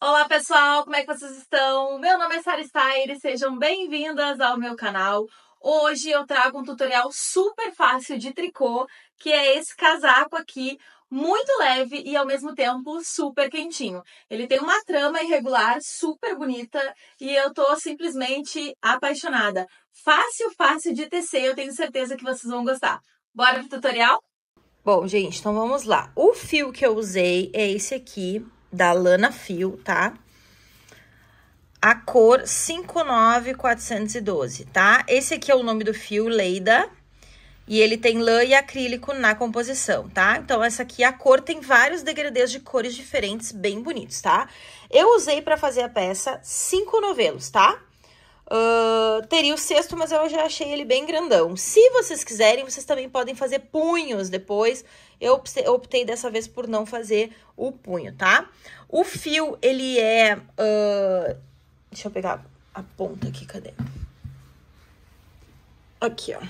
Olá pessoal, como é que vocês estão? Meu nome é Sara Steyer e sejam bem-vindas ao meu canal. Hoje eu trago um tutorial super fácil de tricô, que é esse casaco aqui, muito leve e ao mesmo tempo super quentinho. Ele tem uma trama irregular super bonita e eu tô simplesmente apaixonada. Fácil, fácil de tecer, eu tenho certeza que vocês vão gostar. Bora pro tutorial? Bom, gente, então vamos lá. O fio que eu usei é esse aqui, da Lana Fio, tá? A cor 59412, tá? Esse aqui é o nome do fio, Leida. E ele tem lã e acrílico na composição, tá? Então, essa aqui, a cor tem vários degradês de cores diferentes, bem bonitos, tá? Eu usei para fazer a peça cinco novelos, tá? Uh, teria o sexto, mas eu já achei ele bem grandão. Se vocês quiserem, vocês também podem fazer punhos depois eu optei dessa vez por não fazer o punho, tá? O fio, ele é... Uh... Deixa eu pegar a ponta aqui, cadê? Aqui, ó.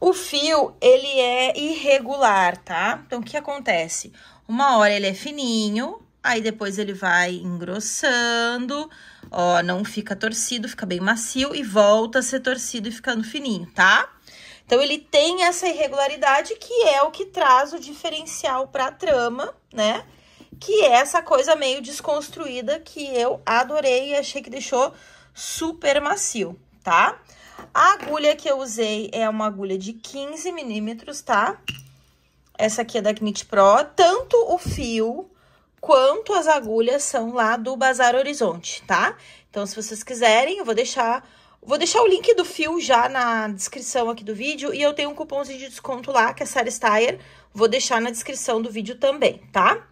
O fio, ele é irregular, tá? Então, o que acontece? Uma hora ele é fininho, aí depois ele vai engrossando, ó, não fica torcido, fica bem macio e volta a ser torcido e ficando fininho, tá? Então ele tem essa irregularidade que é o que traz o diferencial para a trama, né? Que é essa coisa meio desconstruída que eu adorei e achei que deixou super macio, tá? A agulha que eu usei é uma agulha de 15 milímetros, tá? Essa aqui é da Knit Pro. Tanto o fio quanto as agulhas são lá do Bazar Horizonte, tá? Então, se vocês quiserem, eu vou deixar Vou deixar o link do fio já na descrição aqui do vídeo e eu tenho um cupomzinho de desconto lá, que é Sarah Steyer. Vou deixar na descrição do vídeo também, tá?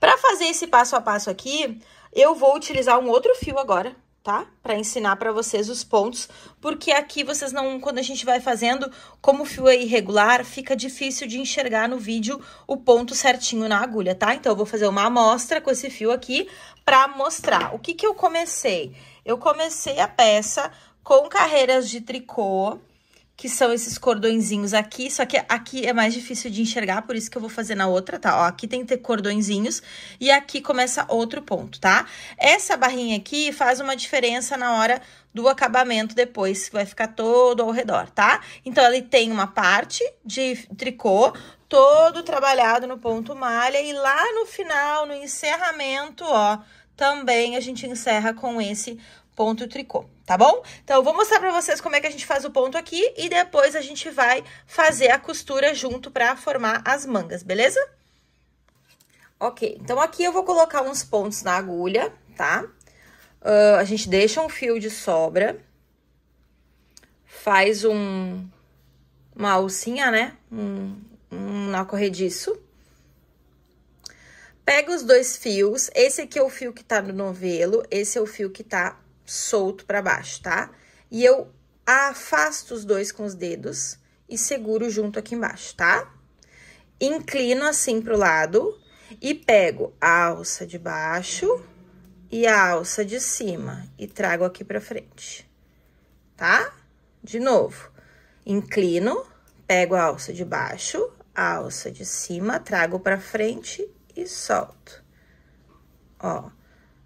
Pra fazer esse passo a passo aqui, eu vou utilizar um outro fio agora, tá? Pra ensinar pra vocês os pontos, porque aqui vocês não... Quando a gente vai fazendo, como o fio é irregular, fica difícil de enxergar no vídeo o ponto certinho na agulha, tá? Então, eu vou fazer uma amostra com esse fio aqui pra mostrar o que que eu comecei. Eu comecei a peça com carreiras de tricô, que são esses cordõezinhos aqui, só que aqui é mais difícil de enxergar, por isso que eu vou fazer na outra, tá? Ó, aqui tem que ter cordõezinhos e aqui começa outro ponto, tá? Essa barrinha aqui faz uma diferença na hora do acabamento depois, que vai ficar todo ao redor, tá? Então, ele tem uma parte de tricô, todo trabalhado no ponto malha e lá no final, no encerramento, ó também a gente encerra com esse ponto tricô, tá bom? Então, eu vou mostrar pra vocês como é que a gente faz o ponto aqui e depois a gente vai fazer a costura junto pra formar as mangas, beleza? Ok, então aqui eu vou colocar uns pontos na agulha, tá? Uh, a gente deixa um fio de sobra, faz um, uma alcinha, né? Um, um na corrediço. Pega os dois fios, esse aqui é o fio que tá no novelo, esse é o fio que tá solto pra baixo, tá? E eu afasto os dois com os dedos e seguro junto aqui embaixo, tá? Inclino assim pro lado e pego a alça de baixo e a alça de cima e trago aqui pra frente, tá? De novo, inclino, pego a alça de baixo, a alça de cima, trago pra frente e solto. Ó,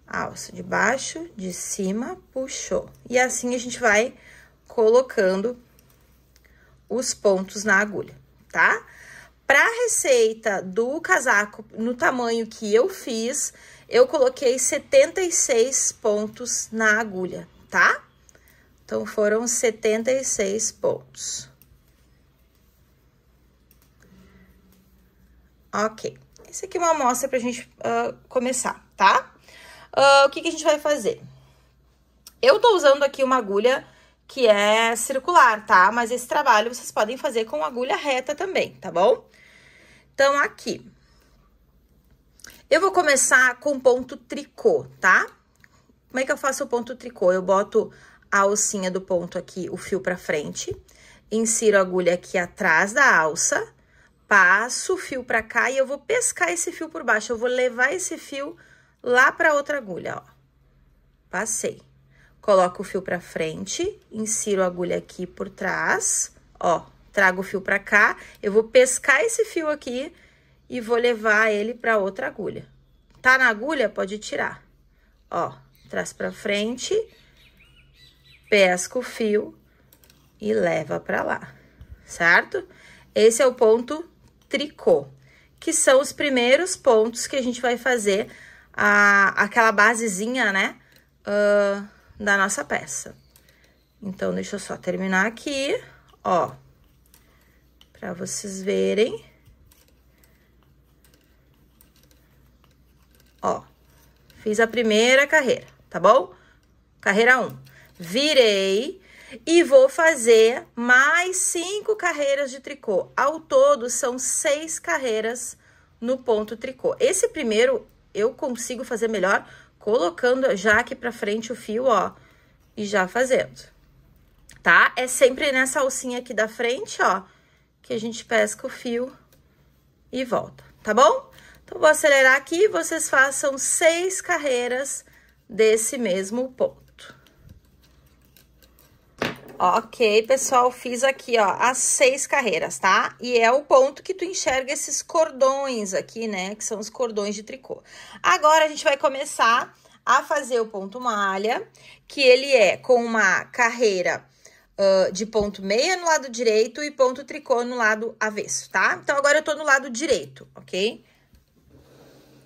alça de baixo, de cima, puxou. E assim a gente vai colocando os pontos na agulha, tá? Para a receita do casaco no tamanho que eu fiz, eu coloquei 76 pontos na agulha, tá? Então, foram 76 pontos. Ok. Isso aqui é uma amostra pra gente uh, começar, tá? Uh, o que, que a gente vai fazer? Eu tô usando aqui uma agulha que é circular, tá? Mas esse trabalho vocês podem fazer com agulha reta também, tá bom? Então, aqui. Eu vou começar com ponto tricô, tá? Como é que eu faço o ponto tricô? Eu boto a alcinha do ponto aqui, o fio pra frente, insiro a agulha aqui atrás da alça passo o fio para cá e eu vou pescar esse fio por baixo. Eu vou levar esse fio lá para outra agulha, ó. Passei. Coloco o fio para frente, insiro a agulha aqui por trás, ó. Trago o fio para cá, eu vou pescar esse fio aqui e vou levar ele para outra agulha. Tá na agulha? Pode tirar. Ó, traz para frente, pesco o fio e leva para lá, certo? Esse é o ponto tricô, que são os primeiros pontos que a gente vai fazer a, aquela basezinha, né, uh, da nossa peça. Então, deixa eu só terminar aqui, ó, pra vocês verem. Ó, fiz a primeira carreira, tá bom? Carreira 1. Um. Virei e vou fazer mais cinco carreiras de tricô. Ao todo, são seis carreiras no ponto tricô. Esse primeiro eu consigo fazer melhor colocando já aqui pra frente o fio, ó, e já fazendo, tá? É sempre nessa alcinha aqui da frente, ó, que a gente pesca o fio e volta, tá bom? Então, vou acelerar aqui vocês façam seis carreiras desse mesmo ponto. Ok, pessoal, fiz aqui, ó, as seis carreiras, tá? E é o ponto que tu enxerga esses cordões aqui, né? Que são os cordões de tricô. Agora, a gente vai começar a fazer o ponto malha, que ele é com uma carreira uh, de ponto meia no lado direito e ponto tricô no lado avesso, tá? Então, agora eu tô no lado direito, ok?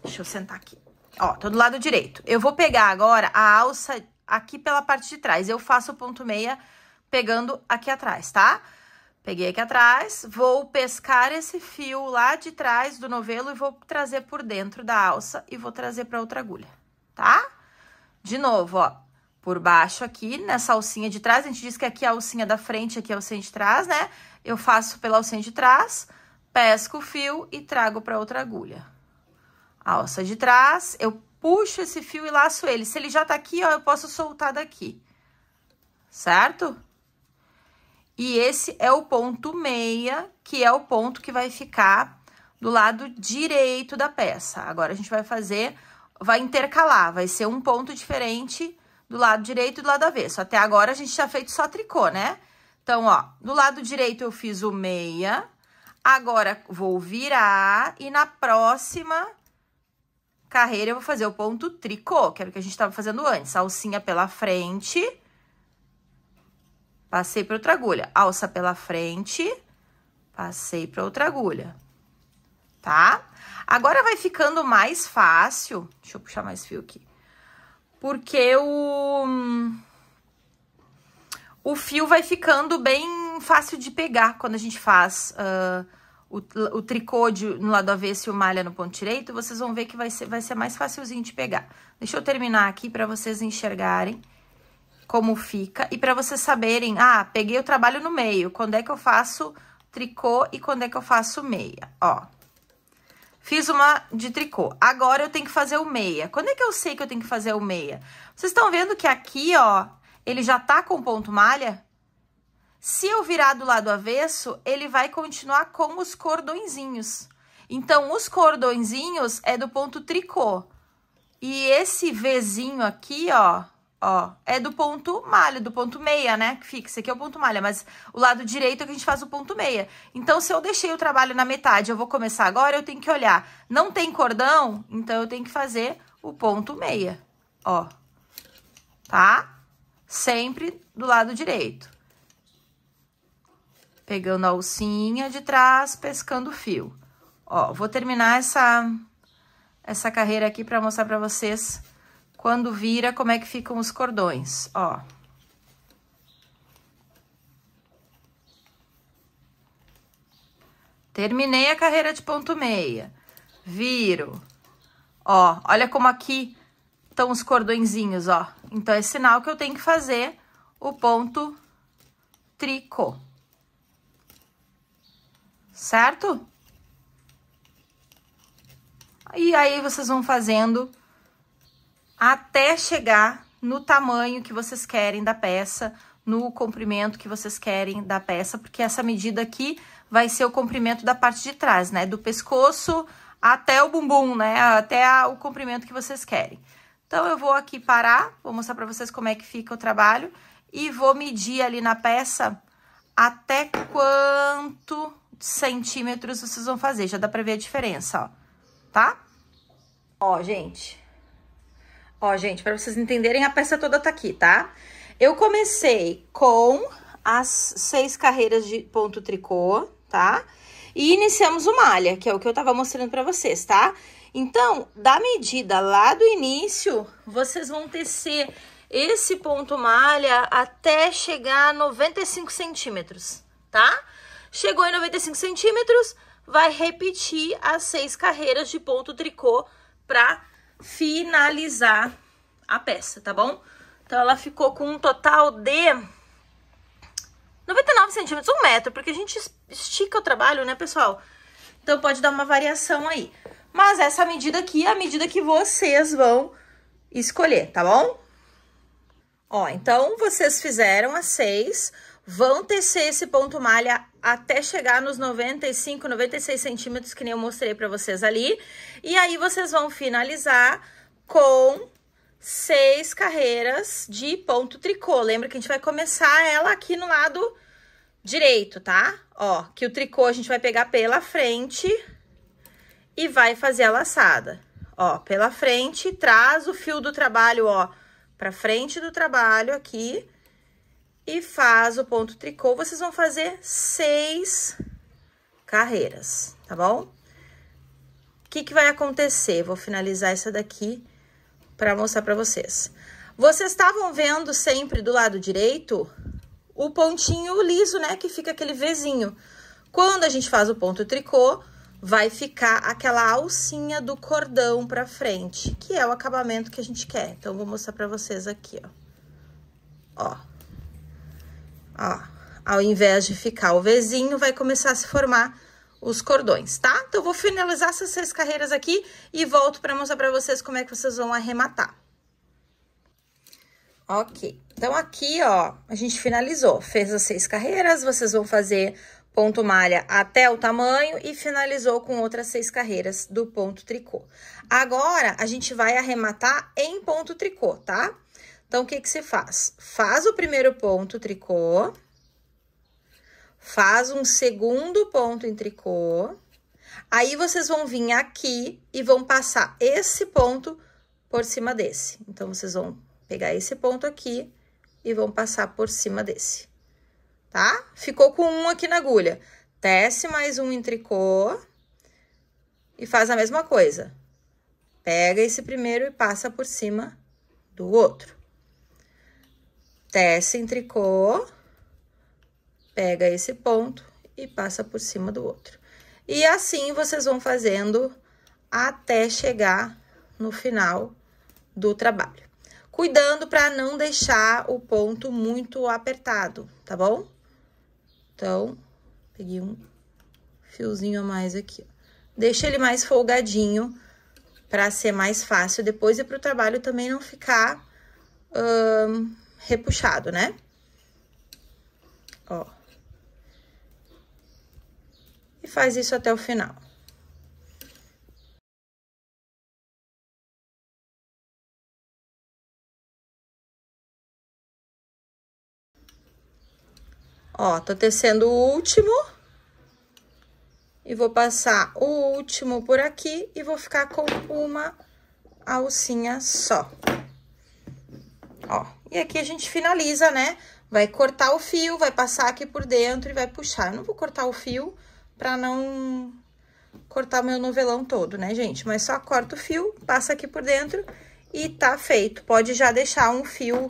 Deixa eu sentar aqui. Ó, tô do lado direito. Eu vou pegar agora a alça aqui pela parte de trás. Eu faço o ponto meia pegando aqui atrás, tá? Peguei aqui atrás, vou pescar esse fio lá de trás do novelo e vou trazer por dentro da alça e vou trazer para outra agulha, tá? De novo, ó, por baixo aqui, nessa alcinha de trás, a gente diz que aqui é a alcinha da frente, aqui é a alcinha de trás, né? Eu faço pela alcinha de trás, pesco o fio e trago para outra agulha. Alça de trás, eu puxo esse fio e laço ele. Se ele já tá aqui, ó, eu posso soltar daqui, certo? Certo? E esse é o ponto meia, que é o ponto que vai ficar do lado direito da peça. Agora, a gente vai fazer, vai intercalar, vai ser um ponto diferente do lado direito e do lado avesso. Até agora, a gente já fez só tricô, né? Então, ó, do lado direito eu fiz o meia, agora vou virar e na próxima carreira eu vou fazer o ponto tricô, que era o que a gente estava fazendo antes. Alcinha pela frente Passei para outra agulha. Alça pela frente, passei para outra agulha. Tá? Agora vai ficando mais fácil. Deixa eu puxar mais fio aqui. Porque o... O fio vai ficando bem fácil de pegar quando a gente faz... Uh, o, o, tricô de, no lado avesso e o malha no ponto direito, vocês vão ver que vai ser, vai ser mais facilzinho de pegar. Deixa eu terminar aqui para vocês enxergarem como fica. E para vocês saberem, ah, peguei o trabalho no meio, quando é que eu faço tricô e quando é que eu faço meia, ó. Fiz uma de tricô. Agora eu tenho que fazer o meia. Quando é que eu sei que eu tenho que fazer o meia? Vocês estão vendo que aqui, ó, ele já tá com ponto malha? Se eu virar do lado avesso, ele vai continuar com os cordõezinhos. Então, os cordõezinhos é do ponto tricô. E esse Vzinho aqui, ó, Ó, é do ponto malha, do ponto meia, né? Que fica, esse aqui é o ponto malha, mas o lado direito é que a gente faz o ponto meia. Então, se eu deixei o trabalho na metade, eu vou começar agora, eu tenho que olhar. Não tem cordão, então eu tenho que fazer o ponto meia, ó. Tá? Sempre do lado direito. Pegando a alcinha de trás, pescando o fio. Ó, vou terminar essa, essa carreira aqui pra mostrar pra vocês quando vira, como é que ficam os cordões, ó. Terminei a carreira de ponto meia. Viro. Ó, olha como aqui estão os cordõezinhos, ó. Então, é sinal que eu tenho que fazer o ponto tricô. Certo? E aí, vocês vão fazendo até chegar no tamanho que vocês querem da peça, no comprimento que vocês querem da peça, porque essa medida aqui vai ser o comprimento da parte de trás, né? Do pescoço até o bumbum, né? Até a, o comprimento que vocês querem. Então, eu vou aqui parar, vou mostrar pra vocês como é que fica o trabalho e vou medir ali na peça até quanto centímetros vocês vão fazer. Já dá pra ver a diferença, ó, tá? Ó, gente, Ó, gente, para vocês entenderem, a peça toda tá aqui, tá? Eu comecei com as seis carreiras de ponto tricô, tá? E iniciamos o malha, que é o que eu tava mostrando para vocês, tá? Então, da medida lá do início, vocês vão tecer esse ponto malha até chegar a 95 centímetros, tá? Chegou em 95 centímetros, vai repetir as seis carreiras de ponto tricô para finalizar a peça, tá bom? Então, ela ficou com um total de 99 centímetros, um metro, porque a gente estica o trabalho, né, pessoal? Então, pode dar uma variação aí. Mas essa medida aqui é a medida que vocês vão escolher, tá bom? Ó, então, vocês fizeram as seis vão tecer esse ponto malha até chegar nos 95, 96 centímetros, que nem eu mostrei para vocês ali. E aí, vocês vão finalizar com seis carreiras de ponto tricô. Lembra que a gente vai começar ela aqui no lado direito, tá? Ó, que o tricô a gente vai pegar pela frente e vai fazer a laçada. Ó, pela frente, traz o fio do trabalho, ó, pra frente do trabalho aqui e faz o ponto tricô, vocês vão fazer seis carreiras, tá bom? O que, que vai acontecer? Vou finalizar essa daqui para mostrar para vocês. Vocês estavam vendo sempre do lado direito o pontinho liso, né? Que fica aquele Vzinho. Quando a gente faz o ponto tricô, vai ficar aquela alcinha do cordão pra frente, que é o acabamento que a gente quer. Então, vou mostrar pra vocês aqui, ó. Ó, Ó, ao invés de ficar o Vzinho, vai começar a se formar os cordões, tá? Então, eu vou finalizar essas seis carreiras aqui e volto para mostrar para vocês como é que vocês vão arrematar. Ok, então aqui, ó, a gente finalizou, fez as seis carreiras, vocês vão fazer ponto malha até o tamanho e finalizou com outras seis carreiras do ponto tricô. Agora, a gente vai arrematar em ponto tricô, tá? Tá? Então, o que que se faz? Faz o primeiro ponto tricô, faz um segundo ponto em tricô, aí vocês vão vir aqui e vão passar esse ponto por cima desse. Então, vocês vão pegar esse ponto aqui e vão passar por cima desse, tá? Ficou com um aqui na agulha. Desce mais um em tricô e faz a mesma coisa. Pega esse primeiro e passa por cima do outro tece em tricô, pega esse ponto e passa por cima do outro. E assim vocês vão fazendo até chegar no final do trabalho. Cuidando para não deixar o ponto muito apertado, tá bom? Então, peguei um fiozinho a mais aqui. Deixa ele mais folgadinho para ser mais fácil depois e para o trabalho também não ficar hum, repuxado, né? Ó. E faz isso até o final. Ó, tô tecendo o último. E vou passar o último por aqui e vou ficar com uma alcinha só. Ó. E aqui a gente finaliza, né? Vai cortar o fio, vai passar aqui por dentro e vai puxar. Eu não vou cortar o fio pra não cortar o meu novelão todo, né, gente? Mas só corta o fio, passa aqui por dentro e tá feito. Pode já deixar um fio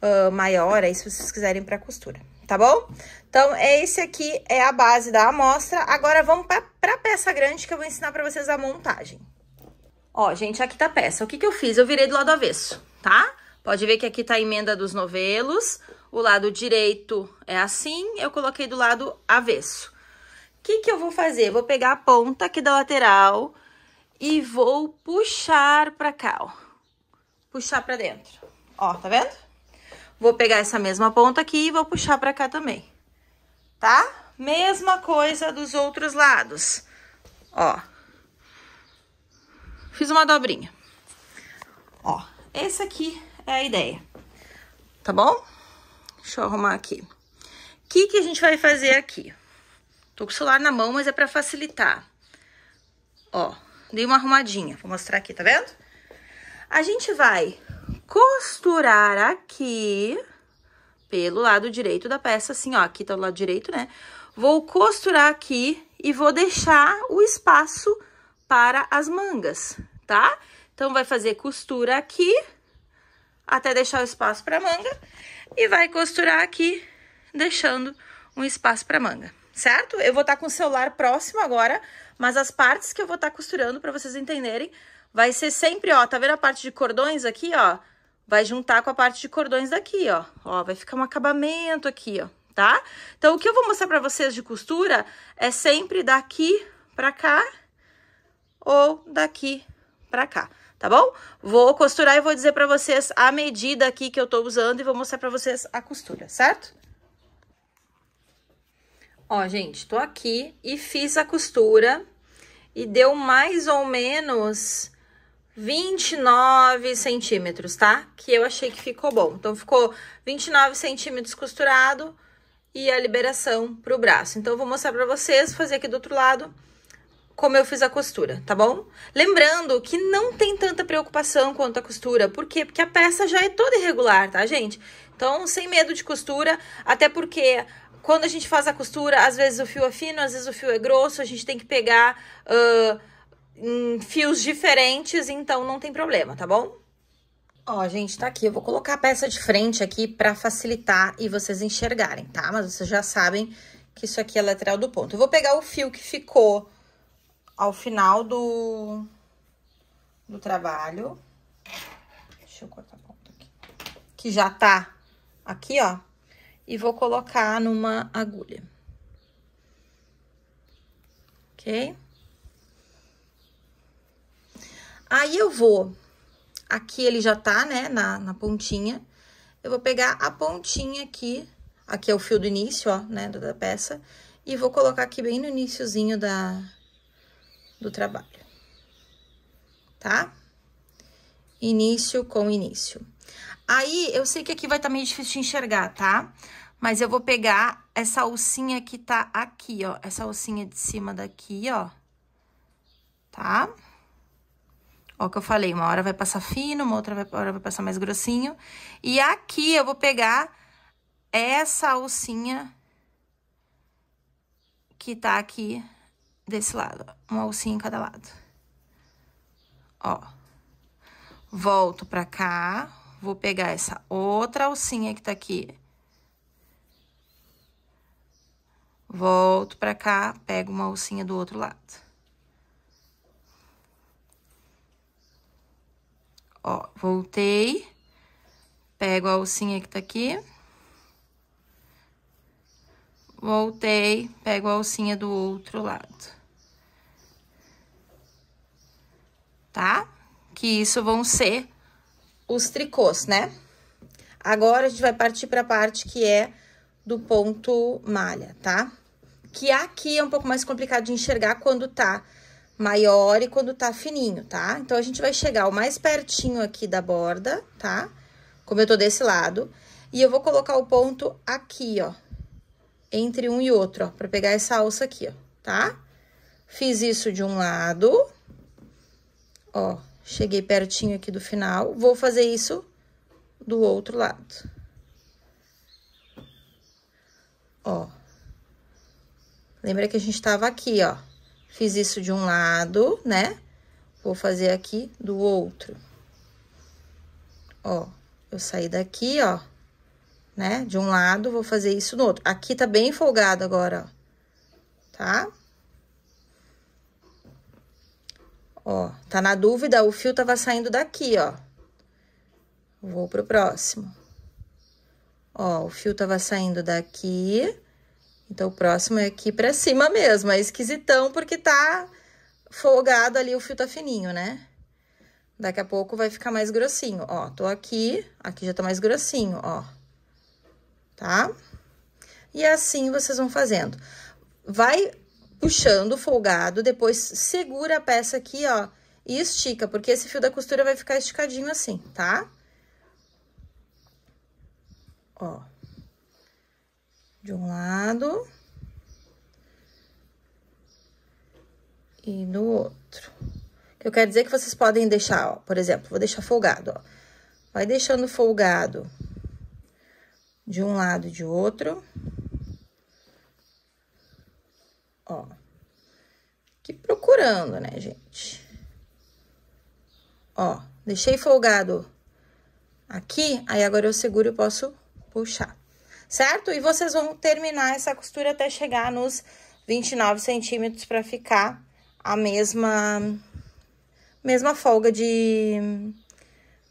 uh, maior aí, se vocês quiserem pra costura, tá bom? Então, esse aqui é a base da amostra. Agora, vamos pra, pra peça grande que eu vou ensinar pra vocês a montagem. Ó, gente, aqui tá a peça. O que que eu fiz? Eu virei do lado avesso, tá? Tá? Pode ver que aqui tá a emenda dos novelos, o lado direito é assim, eu coloquei do lado avesso. O que que eu vou fazer? Vou pegar a ponta aqui da lateral e vou puxar pra cá, ó. Puxar pra dentro. Ó, tá vendo? Vou pegar essa mesma ponta aqui e vou puxar pra cá também, tá? Mesma coisa dos outros lados, ó. Fiz uma dobrinha. Ó, esse aqui é a ideia, tá bom? Deixa eu arrumar aqui. O que, que a gente vai fazer aqui? Tô com o celular na mão, mas é pra facilitar. Ó, dei uma arrumadinha. Vou mostrar aqui, tá vendo? A gente vai costurar aqui pelo lado direito da peça, assim, ó. Aqui tá o lado direito, né? Vou costurar aqui e vou deixar o espaço para as mangas, tá? Então, vai fazer costura aqui até deixar o espaço para manga e vai costurar aqui, deixando um espaço para manga, certo? Eu vou estar tá com o celular próximo agora, mas as partes que eu vou estar tá costurando para vocês entenderem, vai ser sempre, ó, tá vendo a parte de cordões aqui, ó? Vai juntar com a parte de cordões daqui, ó. Ó, vai ficar um acabamento aqui, ó, tá? Então, o que eu vou mostrar para vocês de costura é sempre daqui para cá ou daqui para cá tá bom? Vou costurar e vou dizer pra vocês a medida aqui que eu tô usando e vou mostrar pra vocês a costura, certo? Ó, gente, tô aqui e fiz a costura e deu mais ou menos 29 centímetros, tá? Que eu achei que ficou bom. Então, ficou 29 centímetros costurado e a liberação pro braço. Então, eu vou mostrar pra vocês, fazer aqui do outro lado como eu fiz a costura, tá bom? Lembrando que não tem tanta preocupação quanto a costura, por quê? Porque a peça já é toda irregular, tá, gente? Então, sem medo de costura, até porque quando a gente faz a costura, às vezes o fio é fino, às vezes o fio é grosso, a gente tem que pegar uh, em fios diferentes, então não tem problema, tá bom? Ó, gente, tá aqui. Eu vou colocar a peça de frente aqui pra facilitar e vocês enxergarem, tá? Mas vocês já sabem que isso aqui é lateral do ponto. Eu vou pegar o fio que ficou ao final do, do trabalho. Deixa eu cortar a ponta aqui. Que já tá aqui, ó. E vou colocar numa agulha. Ok? Aí eu vou... Aqui ele já tá, né, na, na pontinha. Eu vou pegar a pontinha aqui. Aqui é o fio do início, ó, né, da peça. E vou colocar aqui bem no iníciozinho da, do trabalho, tá? Início com início. Aí, eu sei que aqui vai estar tá meio difícil de enxergar, tá? Mas eu vou pegar essa alcinha que tá aqui, ó. Essa alcinha de cima daqui, ó. Tá? Ó, o que eu falei, uma hora vai passar fino, uma outra vai, hora vai passar mais grossinho. E aqui eu vou pegar essa alcinha que tá aqui desse lado, ó. Uma alcinha em cada lado. Ó. Volto pra cá. Vou pegar essa outra alcinha que tá aqui. Volto pra cá, pego uma alcinha do outro lado. Ó, voltei. Pego a alcinha que tá aqui. Voltei, pego a alcinha do outro lado. tá? Que isso vão ser os tricôs, né? Agora, a gente vai partir para a parte que é do ponto malha, tá? Que aqui é um pouco mais complicado de enxergar quando tá maior e quando tá fininho, tá? Então, a gente vai chegar o mais pertinho aqui da borda, tá? Como eu tô desse lado. E eu vou colocar o ponto aqui, ó. Entre um e outro, ó. Pra pegar essa alça aqui, ó, tá? Fiz isso de um lado. Ó, cheguei pertinho aqui do final, vou fazer isso do outro lado. Ó. Lembra que a gente tava aqui, ó. Fiz isso de um lado, né? Vou fazer aqui do outro. Ó, eu saí daqui, ó, né? De um lado, vou fazer isso no outro. Aqui tá bem folgado agora, ó. Tá? Ó, tá na dúvida, o fio tava saindo daqui, ó. Vou pro próximo. Ó, o fio tava saindo daqui. Então, o próximo é aqui pra cima mesmo. É esquisitão porque tá folgado ali, o fio tá fininho, né? Daqui a pouco vai ficar mais grossinho, ó. Tô aqui, aqui já tá mais grossinho, ó. Tá? E é assim vocês vão fazendo. Vai puxando folgado, depois segura a peça aqui, ó, e estica, porque esse fio da costura vai ficar esticadinho assim, tá? Ó. De um lado. E do outro. que Eu quero dizer é que vocês podem deixar, ó, por exemplo, vou deixar folgado, ó. Vai deixando folgado de um lado e de outro ó. Aqui procurando, né, gente? Ó, deixei folgado aqui, aí agora eu seguro e posso puxar, certo? E vocês vão terminar essa costura até chegar nos 29 centímetros para ficar a mesma mesma folga de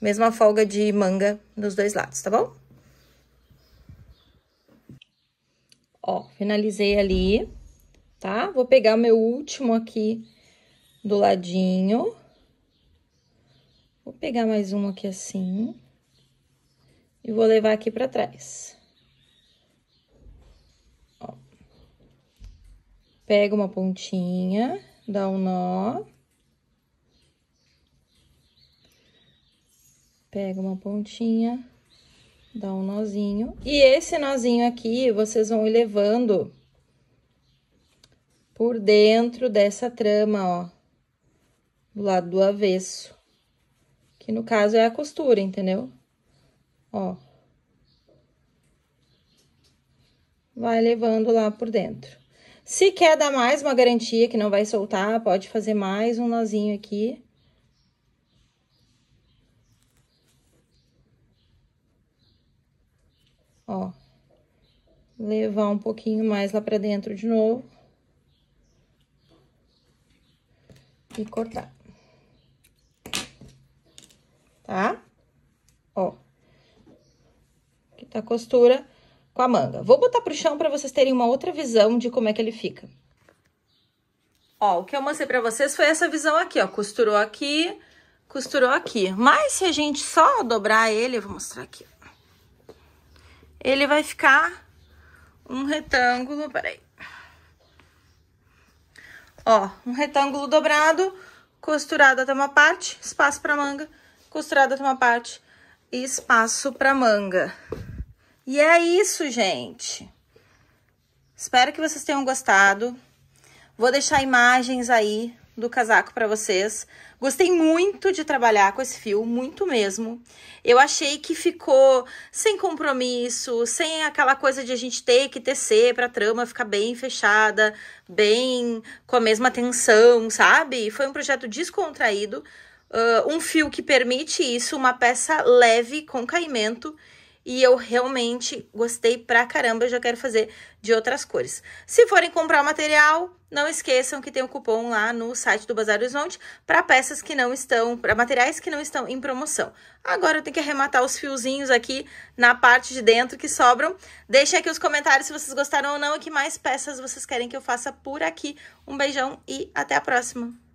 mesma folga de manga dos dois lados, tá bom? Ó, finalizei ali tá? Vou pegar o meu último aqui do ladinho. Vou pegar mais um aqui assim. E vou levar aqui pra trás. Ó. Pega uma pontinha, dá um nó. Pega uma pontinha, dá um nozinho. E esse nozinho aqui, vocês vão ir levando por dentro dessa trama, ó, do lado do avesso, que no caso é a costura, entendeu? Ó. Vai levando lá por dentro. Se quer dar mais uma garantia que não vai soltar, pode fazer mais um nozinho aqui. Ó, levar um pouquinho mais lá pra dentro de novo. e cortar. Tá? Ó. Aqui tá a costura com a manga. Vou botar pro chão para vocês terem uma outra visão de como é que ele fica. Ó, o que eu mostrei para vocês foi essa visão aqui, ó. Costurou aqui, costurou aqui. Mas se a gente só dobrar ele, eu vou mostrar aqui. Ele vai ficar um retângulo, peraí. Ó, um retângulo dobrado, costurado até uma parte, espaço pra manga, costurado até uma parte, e espaço pra manga. E é isso, gente. Espero que vocês tenham gostado. Vou deixar imagens aí do casaco para vocês. Gostei muito de trabalhar com esse fio, muito mesmo. Eu achei que ficou sem compromisso, sem aquela coisa de a gente ter que tecer para a trama ficar bem fechada, bem com a mesma tensão, sabe? Foi um projeto descontraído, uh, um fio que permite isso, uma peça leve com caimento e eu realmente gostei pra caramba, eu já quero fazer de outras cores. Se forem comprar o material, não esqueçam que tem o um cupom lá no site do Bazar Horizonte para peças que não estão, para materiais que não estão em promoção. Agora eu tenho que arrematar os fiozinhos aqui na parte de dentro que sobram. Deixem aqui os comentários se vocês gostaram ou não e que mais peças vocês querem que eu faça por aqui. Um beijão e até a próxima!